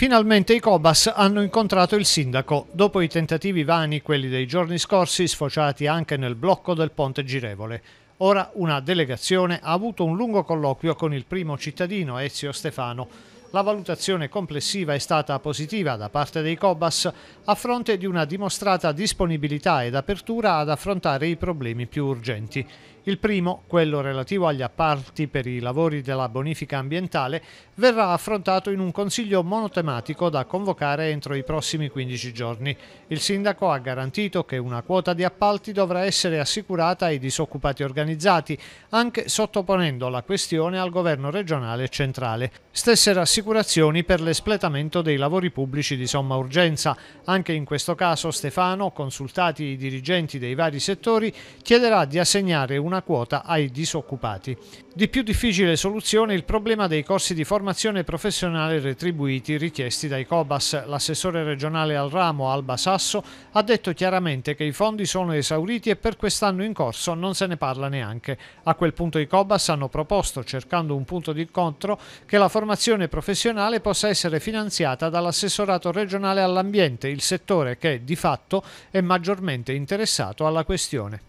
Finalmente i Cobas hanno incontrato il sindaco, dopo i tentativi vani, quelli dei giorni scorsi, sfociati anche nel blocco del ponte girevole. Ora una delegazione ha avuto un lungo colloquio con il primo cittadino, Ezio Stefano. La valutazione complessiva è stata positiva da parte dei Cobas a fronte di una dimostrata disponibilità ed apertura ad affrontare i problemi più urgenti. Il primo, quello relativo agli appalti per i lavori della bonifica ambientale, verrà affrontato in un consiglio monotematico da convocare entro i prossimi 15 giorni. Il sindaco ha garantito che una quota di appalti dovrà essere assicurata ai disoccupati organizzati, anche sottoponendo la questione al governo regionale e centrale. Stesse rassicurazioni per l'espletamento dei lavori pubblici di somma urgenza. Anche in questo caso Stefano, consultati i dirigenti dei vari settori, chiederà di assegnare una una quota ai disoccupati. Di più difficile soluzione il problema dei corsi di formazione professionale retribuiti richiesti dai COBAS. L'assessore regionale al ramo Alba Sasso ha detto chiaramente che i fondi sono esauriti e per quest'anno in corso non se ne parla neanche. A quel punto i COBAS hanno proposto, cercando un punto di incontro, che la formazione professionale possa essere finanziata dall'assessorato regionale all'ambiente, il settore che di fatto è maggiormente interessato alla questione.